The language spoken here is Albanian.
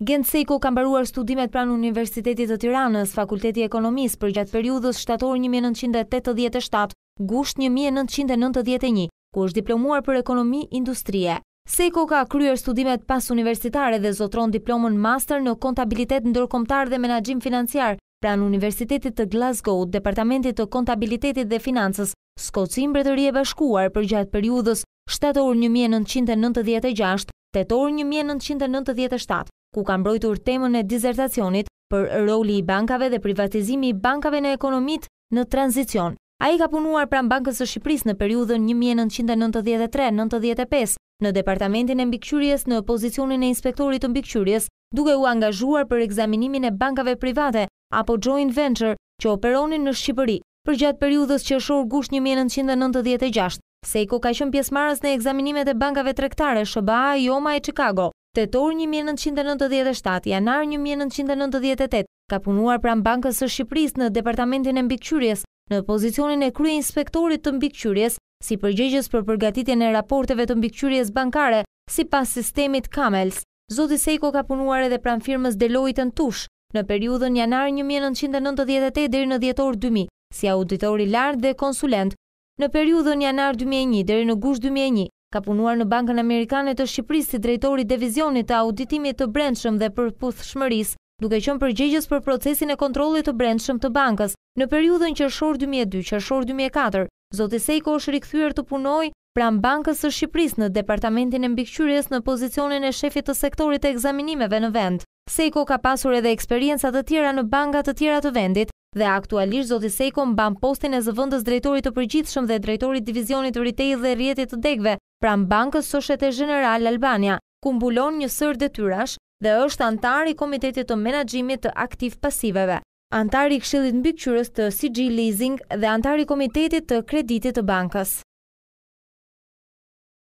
Gjend Seiko ka mbaruar studimet pranë Universitetit të Tiranës, Fakulteti i Ekonomisë, për gjatë periudhës shtator 1987-gusht 1991, ku është diplomuar për Ekonomi Industrie. Seiko ka kryer studimet pas universitare dhe zotron diplomën Master në Kontabilitet Ndërkombëtar dhe Menaxhim Financiar pranë Universitetit të Glasgow, Departamentit të Kontabilitetit dhe Financës, Skoci i Mbretëri Bashkuar, për gjatë periudhës shtator 1996-tetor 1997 ku ka mbrojtur temën e dizertacionit për roli i bankave dhe privatizimi i bankave në ekonomit në tranzicion. A i ka punuar pram Bankës së Shqipëris në periudën 1993-95 në departamentin e mbikqyries në pozicionin e inspektorit të mbikqyries, duke u angazhuar për egzaminimin e bankave private apo joint venture që operonin në Shqipëri. Për gjatë periudës që shorë gusht 1996, Seiko ka qënë pjesmarës në egzaminimet e bankave trektare Shëbaha, Joma e Chicago, tetor 1997, janar 1998, ka punuar pran bankës së Shqipëris në Departamentin e Mbikqyries, në pozicionin e krye inspektorit të Mbikqyries, si përgjegjës për përgatitjen e raporteve të Mbikqyries bankare, si pas sistemit Kamels. Zoti Sejko ka punuar edhe pran firmës Deloitte në Tush, në periudhën janar 1998 dhe në djetor 2000, si auditori lartë dhe konsulent, në periudhën janar 2001 dhe në gush 2001, Ka punuar në Bankën Amerikane të Shqipërisë si drejtori divizionit të auditimit të brendshëm dhe përputhshmërisë, duke qenë përgjegjës për procesin e kontrollit të brendshëm të bankës. Në periudhën qershor 2002-qershor 2004, zoti Seiko është rikthyer të punojë pran Bankës së Shqipërisë në departamentin e mbikëqyrjes në pozicionin e shefit të sektorit të ekzaminimeve në vend. Seiko ka pasur edhe eksperjenca të tjera në banka të tjera të vendit dhe aktualisht zoti Seiko mban postin e zëvendës drejtorit të përgjithshëm dhe drejtorit divizionit të retail dhe rrjetit të degëve pram Bankës Societe General Albania, ku mbulon një sër detyrash dhe është antari Komitetit të Menagjimit të Aktiv Pasiveve, antari Kshilit Mbikqyres të CG Leasing dhe antari Komitetit të Kreditit të Bankës.